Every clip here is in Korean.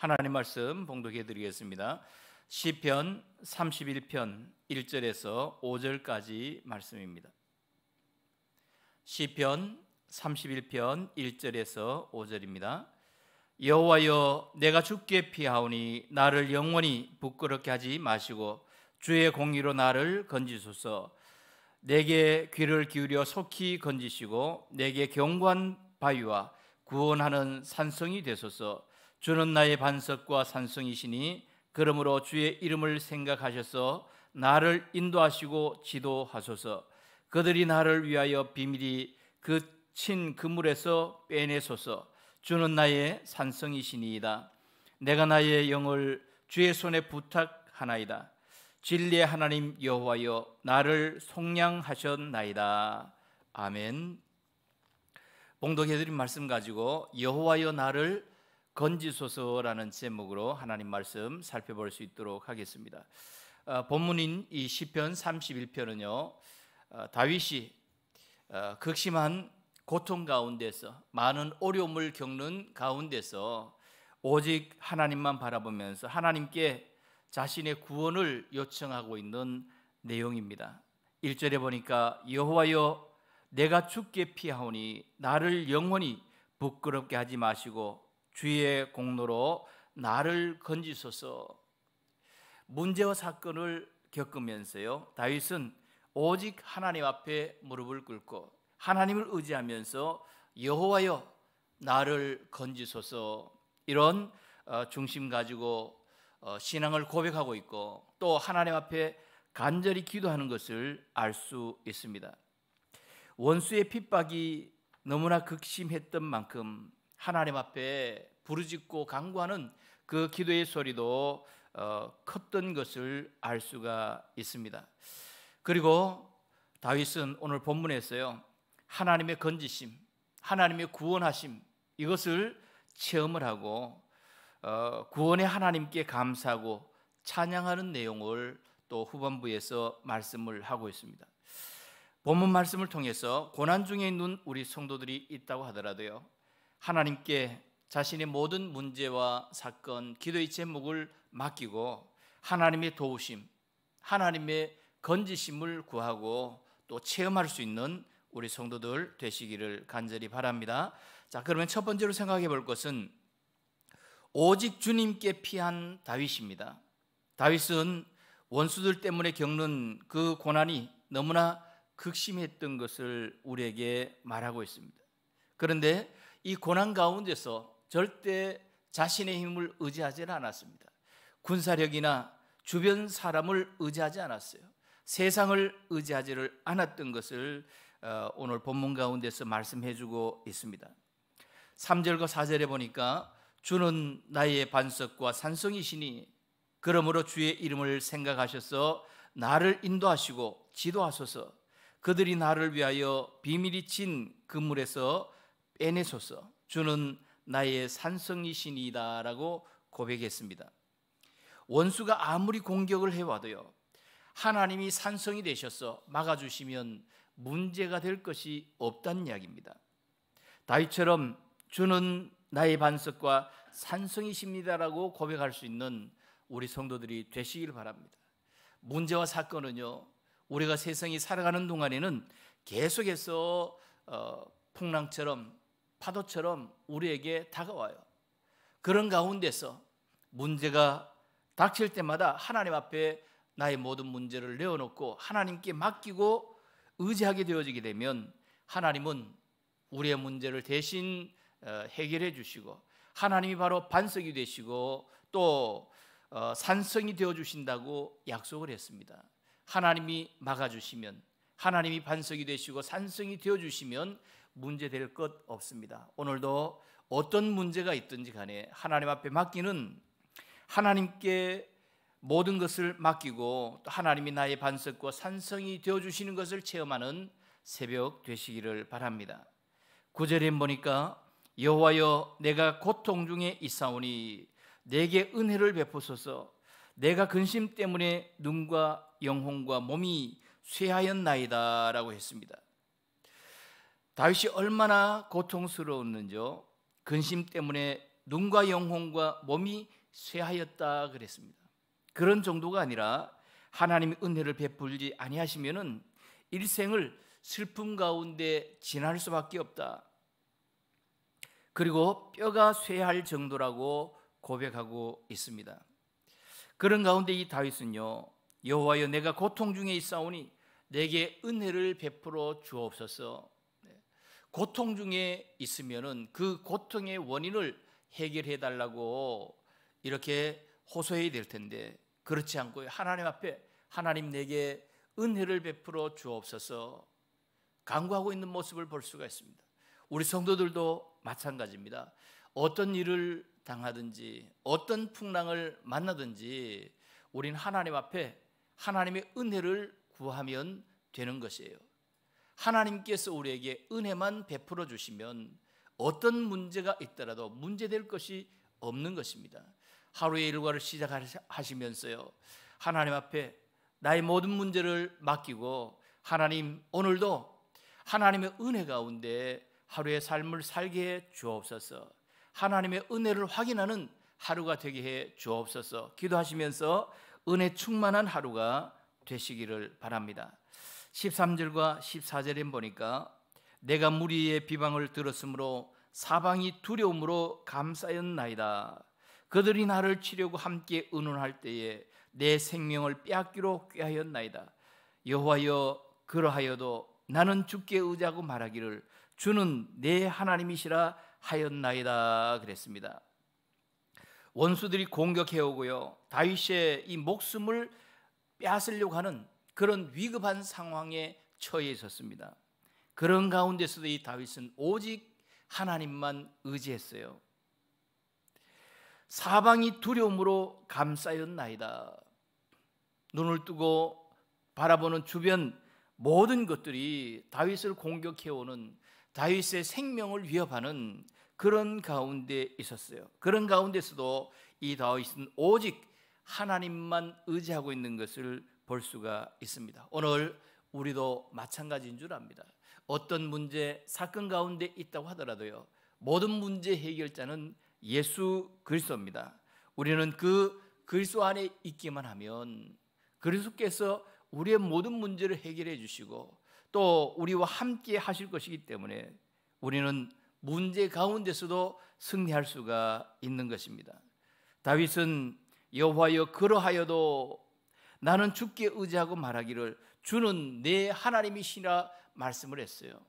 하나님 말씀 봉독해 드리겠습니다. 시편 31편 1절에서 5절까지 말씀입니다. 시편 31편 1절에서 5절입니다. 여호와여 내가 죽게 피하오니 나를 영원히 부끄럽게 하지 마시고 주의 공의로 나를 건지소서. 내게 귀를 기울여 속히 건지시고 내게 경관 바위와 구원하는 산성이 되소서. 주는 나의 반석과 산성이시니 그러므로 주의 이름을 생각하셔서 나를 인도하시고 지도하소서. 그들이 나를 위하여 비밀이 그 친 그물에서 빼내소서. 주는 나의 산성이시니이다. 내가 나의 영을 주의 손에 부탁하나이다. 진리의 하나님 여호와여 나를 속량하셨나이다. 아멘. 봉독해드린 말씀 가지고 여호와여 나를 건지소서라는 제목으로 하나님 말씀 살펴볼 수 있도록 하겠습니다. 어, 본문인 이 시편 31편은요. 어, 다윗이 어, 극심한 고통 가운데서 많은 어려움을 겪는 가운데서 오직 하나님만 바라보면서 하나님께 자신의 구원을 요청하고 있는 내용입니다. 1절에 보니까 여호와여 내가 죽게 피하오니 나를 영원히 부끄럽게 하지 마시고 주의 공로로 나를 건지소서. 문제와 사건을 겪으면서요. 다윗은 오직 하나님 앞에 무릎을 꿇고 하나님을 의지하면서 여호와여 나를 건지소서 이런 어, 중심 가지고 어, 신앙을 고백하고 있고 또 하나님 앞에 간절히 기도하는 것을 알 수 있습니다. 원수의 핍박이 너무나 극심했던 만큼 하나님 앞에 부르짖고 간구하는 그 기도의 소리도 어, 컸던 것을 알 수가 있습니다. 그리고 다윗은 오늘 본문에서요 하나님의 건지심, 하나님의 구원하심 이것을 체험을 하고 어, 구원의 하나님께 감사하고 찬양하는 내용을 또 후반부에서 말씀을 하고 있습니다. 본문 말씀을 통해서 고난 중에 있는 우리 성도들이 있다고 하더라도요 하나님께 자신의 모든 문제와 사건, 기도의 제목을 맡기고 하나님의 도우심, 하나님의 건지심을 구하고 또 체험할 수 있는 우리 성도들 되시기를 간절히 바랍니다. 자, 그러면 첫 번째로 생각해 볼 것은 오직 주님께 피한 다윗입니다. 다윗은 원수들 때문에 겪는 그 고난이 너무나 극심했던 것을 우리에게 말하고 있습니다. 그런데 이 고난 가운데서 절대 자신의 힘을 의지하지 않았습니다. 군사력이나 주변 사람을 의지하지 않았어요. 세상을 의지하지 않았던 것을 어, 오늘 본문 가운데서 말씀해 주고 있습니다. 3절과 4절에 보니까 주는 나의 반석과 산성이시니 그러므로 주의 이름을 생각하셔서 나를 인도하시고 지도하소서 그들이 나를 위하여 비밀이 친 그물에서 빼내소서 주는 나의 산성이신이다라고 고백했습니다. 원수가 아무리 공격을 해와도요. 하나님이 산성이 되셔서 막아주시면 문제가 될 것이 없다는 이야기입니다. 다윗처럼 주는 나의 반석과 산성이십니다라고 고백할 수 있는 우리 성도들이 되시길 바랍니다. 문제와 사건은요. 우리가 세상이 살아가는 동안에는 계속해서 어, 풍랑처럼 파도처럼 우리에게 다가와요. 그런 가운데서 문제가 닥칠 때마다 하나님 앞에 나의 모든 문제를 내어놓고 하나님께 맡기고 의지하게 되어지게 되면 하나님은 우리의 문제를 대신 어, 해결해 주시고 하나님이 바로 반석이 되시고 또 어, 산성이 되어 주신다고 약속을 했습니다. 하나님이 막아 주시면 하나님이 반석이 되시고 산성이 되어 주시면 문제될 것 없습니다. 오늘도 어떤 문제가 있든지 간에 하나님 앞에 맡기는 하나님께 모든 것을 맡기고 또 하나님이 나의 반석과 산성이 되어 주시는 것을 체험하는 새벽 되시기를 바랍니다. 구절에 보니까 여호와여 내가 고통 중에 있사오니 내게 은혜를 베푸소서 내가 근심 때문에 눈과 영혼과 몸이 쇠하였나이다라고 했습니다. 다윗이 얼마나 고통스러웠는지요. 근심 때문에 눈과 영혼과 몸이 쇠하였다 그랬습니다. 그런 정도가 아니라 하나님이 은혜를 베풀지 아니하시면은 일생을 슬픔 가운데 지날 수밖에 없다. 그리고 뼈가 쇠할 정도라고 고백하고 있습니다. 그런 가운데 이 다윗은요. 여호와여 내가 고통 중에 있사오니 내게 은혜를 베풀어 주옵소서. 고통 중에 있으면은 그 고통의 원인을 해결해 달라고 이렇게 호소해야 될 텐데 그렇지 않고 하나님 앞에 하나님 내게 은혜를 베풀어 주옵소서 강구하고 있는 모습을 볼 수가 있습니다. 우리 성도들도 마찬가지입니다. 어떤 일을 당하든지 어떤 풍랑을 만나든지 우린 하나님 앞에 하나님의 은혜를 구하면 되는 것이에요. 하나님께서 우리에게 은혜만 베풀어 주시면 어떤 문제가 있더라도 문제될 것이 없는 것입니다. 하루의 일과를 시작하시면서요. 하나님 앞에 나의 모든 문제를 맡기고 하나님 오늘도 하나님의 은혜 가운데 하루의 삶을 살게 해 주옵소서. 하나님의 은혜를 확인하는 하루가 되게 해 주옵소서. 기도하시면서 은혜 충만한 하루가 되시기를 바랍니다. 13절과 14절에 보니까 내가 무리의 비방을 들었으므로 사방이 두려움으로 감싸였나이다. 그들이 나를 치려고 함께 의논할 때에 내 생명을 빼앗기로 꾀하였나이다. 여호와여 그러하여도 나는 주께 의자하고 말하기를 주는 내 하나님이시라 하였나이다 그랬습니다. 원수들이 공격해 오고요. 다윗의 이 목숨을 빼앗으려고 하는 그런 위급한 상황에 처해 있었습니다. 그런 가운데서도 이 다윗은 오직 하나님만 의지했어요. 사방이 두려움으로 감싸였나이다. 눈을 뜨고 바라보는 주변 모든 것들이 다윗을 공격해 오는 다윗의 생명을 위협하는 그런 가운데 있었어요. 그런 가운데서도 이 다윗은 오직 하나님만 의지하고 있는 것을 볼 수가 있습니다. 오늘 우리도 마찬가지인 줄 압니다. 어떤 문제, 사건 가운데 있다고 하더라도요. 모든 문제 해결자는 예수 그리스도입니다. 우리는 그 그리스도 안에 있기만 하면 그리스도께서 우리의 모든 문제를 해결해 주시고 또 우리와 함께 하실 것이기 때문에 우리는 문제 가운데서도 승리할 수가 있는 것입니다. 다윗은 여호와여 그러하여도 나는 죽게 의지하고 말하기를 주는 내 하나님이시라 말씀을 했어요.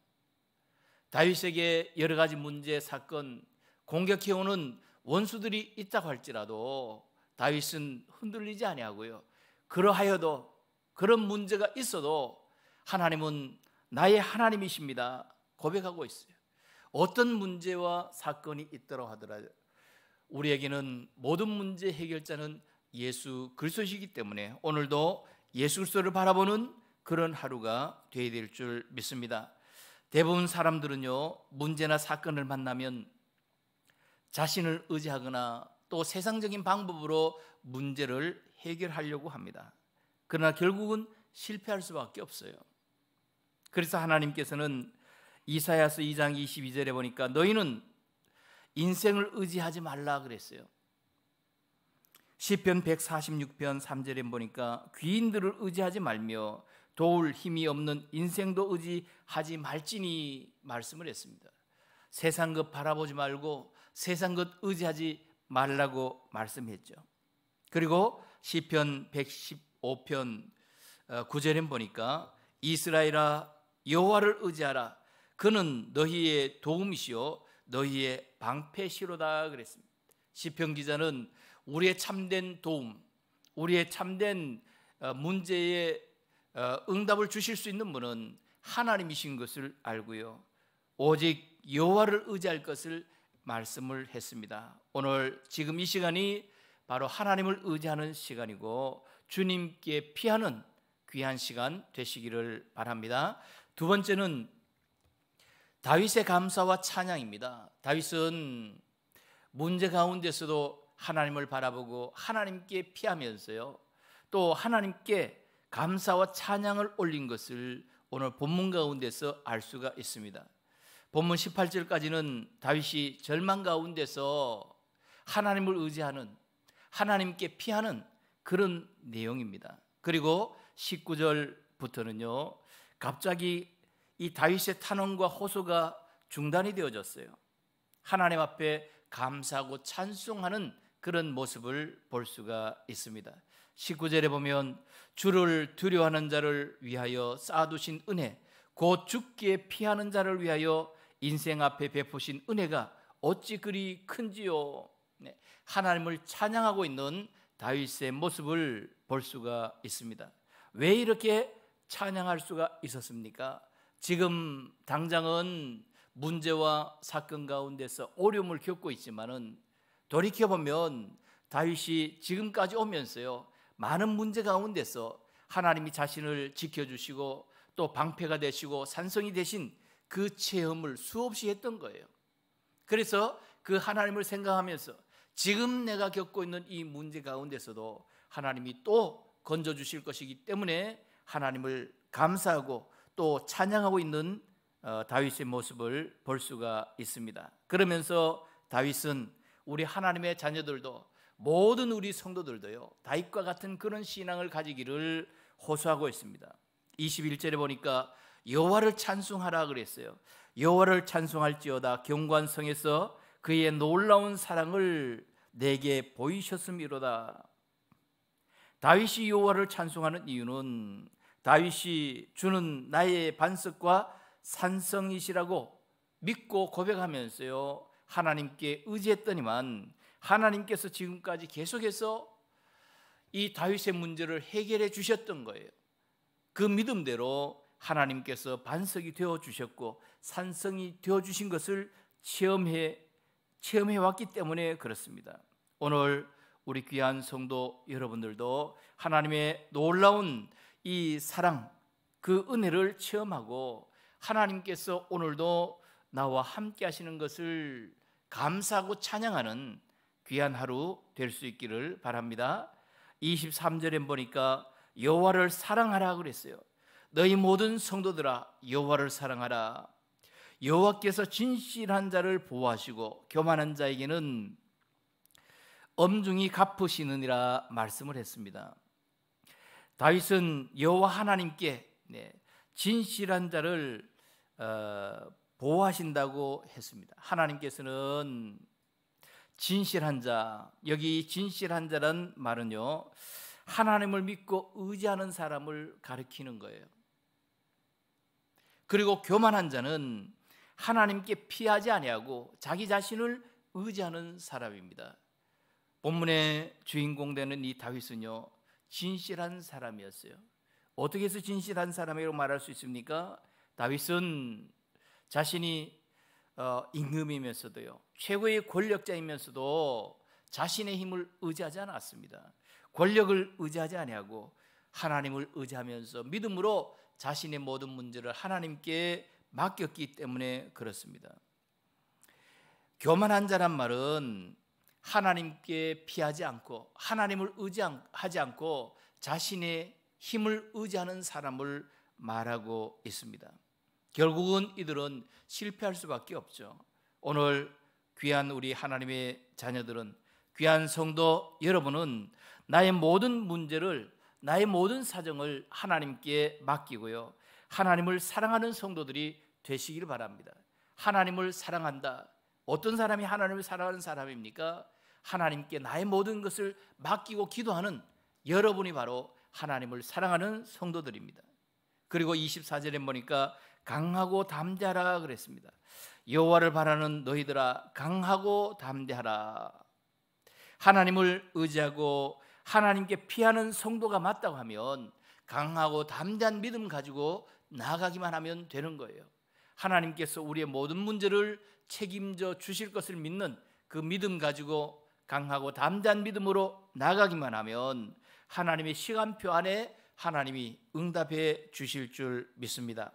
다윗에게 여러 가지 문제, 사건, 공격해 오는 원수들이 있다고 할지라도 다윗은 흔들리지 아니하고요. 그러하여도 그런 문제가 있어도 하나님은 나의 하나님이십니다. 고백하고 있어요. 어떤 문제와 사건이 있더라 하더라도 우리에게는 모든 문제 해결자는 예수 그리스도시기 때문에 오늘도 예수 그리스도를 바라보는 그런 하루가 되어야 될 줄 믿습니다. 대부분 사람들은요 문제나 사건을 만나면 자신을 의지하거나 또 세상적인 방법으로 문제를 해결하려고 합니다. 그러나 결국은 실패할 수밖에 없어요. 그래서 하나님께서는 이사야서 2장 22절에 보니까 너희는 인생을 의지하지 말라 그랬어요. 시편 146편 3절에 보니까 귀인들을 의지하지 말며 도울 힘이 없는 인생도 의지하지 말지니 말씀을 했습니다. 세상 것 바라보지 말고 세상 것 의지하지 말라고 말씀했죠. 그리고 시편 115편 9절엔 어, 보니까 이스라엘아 여호와를 의지하라 그는 너희의 도움이시요 너희의 방패시로다 그랬습니다. 시편 기자는 우리의 참된 도움, 우리의 참된 어, 문제에 어, 응답을 주실 수 있는 분은 하나님이신 것을 알고요. 오직 여호와를 의지할 것을 말씀을 했습니다. 오늘 지금 이 시간이 바로 하나님을 의지하는 시간이고 주님께 피하는 귀한 시간 되시기를 바랍니다. 두 번째는 다윗의 감사와 찬양입니다. 다윗은 문제 가운데서도 하나님을 바라보고 하나님께 피하면서요. 또 하나님께 감사와 찬양을 올린 것을 오늘 본문 가운데서 알 수가 있습니다. 본문 18절까지는 다윗이 절망 가운데서 하나님을 의지하는 하나님께 피하는 그런 내용입니다. 그리고 19절부터는요. 갑자기 이 다윗의 탄원과 호소가 중단이 되어졌어요. 하나님 앞에 감사하고 찬송하는 그런 모습을 볼 수가 있습니다. 19절에 보면 주를 두려워하는 자를 위하여 쌓아두신 은혜 곧 죽기에 피하는 자를 위하여 인생 앞에 베푸신 은혜가 어찌 그리 큰지요. 네, 하나님을 찬양하고 있는 다윗의 모습을 볼 수가 있습니다. 왜 이렇게 찬양할 수가 있었습니까? 지금 당장은 문제와 사건 가운데서 어려움을 겪고 있지만은 돌이켜 보면 다윗이 지금까지 오면서요 많은 문제 가운데서 하나님이 자신을 지켜주시고 또 방패가 되시고 산성이 되신 그 체험을 수없이 했던 거예요. 그래서 그 하나님을 생각하면서 지금 내가 겪고 있는 이 문제 가운데서도 하나님이 또 건져 주실 것이기 때문에 하나님을 감사하고 또 찬양하고 있는 어, 다윗의 모습을 볼 수가 있습니다. 그러면서 다윗은 우리 하나님의 자녀들도 모든 우리 성도들도요. 다윗과 같은 그런 신앙을 가지기를 호소하고 있습니다. 21절에 보니까 여호와를 찬송하라 그랬어요. 여호와를 찬송할지어다 경관성에서 그의 놀라운 사랑을 내게 보이셨음이로다. 다윗이 여호와를 찬송하는 이유는 다윗이 주는 나의 반석과 산성이시라고 믿고 고백하면서요. 하나님께 의지했더니만 하나님께서 지금까지 계속해서 이 다윗의 문제를 해결해 주셨던 거예요. 그 믿음대로 하나님께서 반석이 되어 주셨고 산성이 되어 주신 것을 체험해 체험해 왔기 때문에 그렇습니다. 오늘 우리 귀한 성도 여러분들도 하나님의 놀라운 이 사랑 그 은혜를 체험하고 하나님께서 오늘도 나와 함께 하시는 것을 감사하고 찬양하는 귀한 하루 될 수 있기를 바랍니다. 23절에 보니까 여호와를 사랑하라 그랬어요. 너희 모든 성도들아 여호와를 사랑하라. 여호와께서 진실한 자를 보호하시고 교만한 자에게는 엄중히 갚으시느니라 말씀을 했습니다. 다윗은 여호와 하나님께 네, 진실한 자를 어, 보호하신다고 했습니다. 하나님께서는 진실한 자, 여기 진실한 자란 말은요, 하나님을 믿고 의지하는 사람을 가리키는 거예요. 그리고 교만한 자는 하나님께 피하지 아니하고 자기 자신을 의지하는 사람입니다. 본문의 주인공 되는 이 다윗은요 진실한 사람이었어요. 어떻게 해서 진실한 사람이라고 말할 수 있습니까? 다윗은 자신이 어, 임금이면서도요, 최고의 권력자이면서도 자신의 힘을 의지하지 않았습니다. 권력을 의지하지 아니하고 하나님을 의지하면서 믿음으로 자신의 모든 문제를 하나님께 맡겼기 때문에 그렇습니다. 교만한 자란 말은 하나님께 피하지 않고 하나님을 의지하지 않고 자신의 힘을 의지하는 사람을 말하고 있습니다. 결국은 이들은 실패할 수밖에 없죠. 오늘 귀한 우리 하나님의 자녀들은 귀한 성도 여러분은 나의 모든 문제를 나의 모든 사정을 하나님께 맡기고요. 하나님을 사랑하는 성도들이 되시길 바랍니다. 하나님을 사랑한다. 어떤 사람이 하나님을 사랑하는 사람입니까? 하나님께 나의 모든 것을 맡기고 기도하는 여러분이 바로 하나님을 사랑하는 성도들입니다. 그리고 24절에 보니까 강하고 담대하라 그랬습니다. 여호와를 바라는 너희들아 강하고 담대하라. 하나님을 의지하고 하나님께 피하는 성도가 맞다고 하면 강하고 담대한 믿음 가지고 나가기만 하면 되는 거예요. 하나님께서 우리의 모든 문제를 책임져 주실 것을 믿는 그 믿음 가지고 강하고 담대한 믿음으로 나가기만 하면 하나님의 시간표 안에 하나님이 응답해 주실 줄 믿습니다.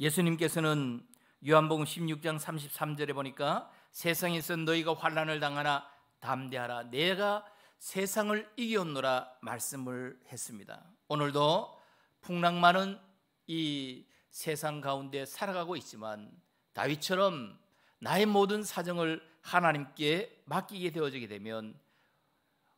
예수님께서는 요한복음 16장 33절에 보니까 세상에서 너희가 환란을 당하나 담대하라 내가 세상을 이겼노라 말씀을 했습니다. 오늘도 풍랑 많은 이 세상 가운데 살아가고 있지만 다윗처럼 나의 모든 사정을 하나님께 맡기게 되어지게 되면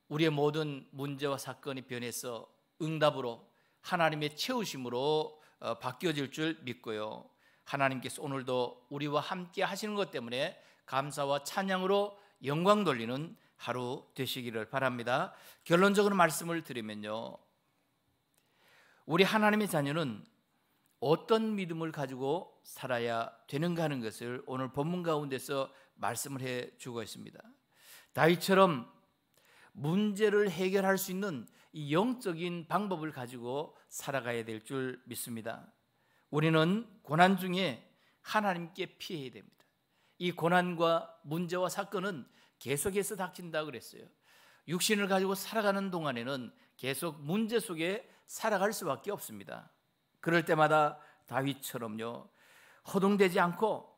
우리의 모든 문제와 사건이 변해서 응답으로 하나님의 채우심으로 어, 바뀌어질 줄 믿고요. 하나님께서 오늘도 우리와 함께 하시는 것 때문에 감사와 찬양으로 영광 돌리는 하루 되시기를 바랍니다. 결론적으로 말씀을 드리면요. 우리 하나님의 자녀는 어떤 믿음을 가지고 살아야 되는가 하는 것을 오늘 본문 가운데서 말씀을 해 주고 있습니다. 다윗처럼 문제를 해결할 수 있는 이 영적인 방법을 가지고 살아가야 될 줄 믿습니다. 우리는 고난 중에 하나님께 피해야 됩니다. 이 고난과 문제와 사건은 계속해서 닥친다 그랬어요. 육신을 가지고 살아가는 동안에는 계속 문제 속에 살아갈 수밖에 없습니다. 그럴 때마다 다윗처럼요. 허둥대지 않고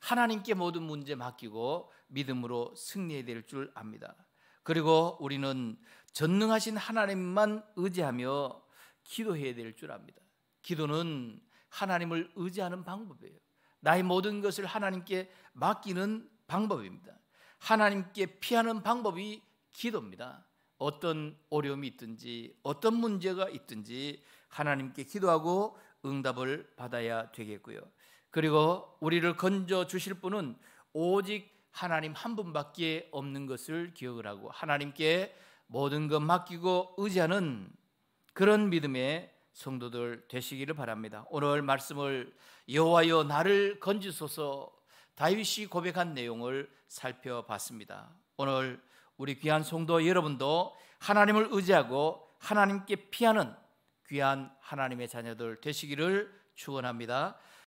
하나님께 모든 문제 맡기고 믿음으로 승리해야 될 줄 압니다. 그리고 우리는 전능하신 하나님만 의지하며 기도해야 될 줄 압니다. 기도는 하나님을 의지하는 방법이에요. 나의 모든 것을 하나님께 맡기는 방법입니다. 하나님께 피하는 방법이 기도입니다. 어떤 어려움이 있든지 어떤 문제가 있든지 하나님께 기도하고 응답을 받아야 되겠고요. 그리고 우리를 건져 주실 분은 오직 하나님 한 분밖에 없는 것을 기억을 하고 하나님께 모든 것 맡기고 의지하는 그런 믿음의 성도들 되시기를 바랍니다. 오늘 말씀을 여호와여 나를 건지소서 다윗이 고백한 내용을 살펴봤습니다. 오늘 우리 귀한 성도 여러분도 하나님을 의지하고 하나님께 피하는 귀한 하나님의 자녀들 되시기를 축원합니다.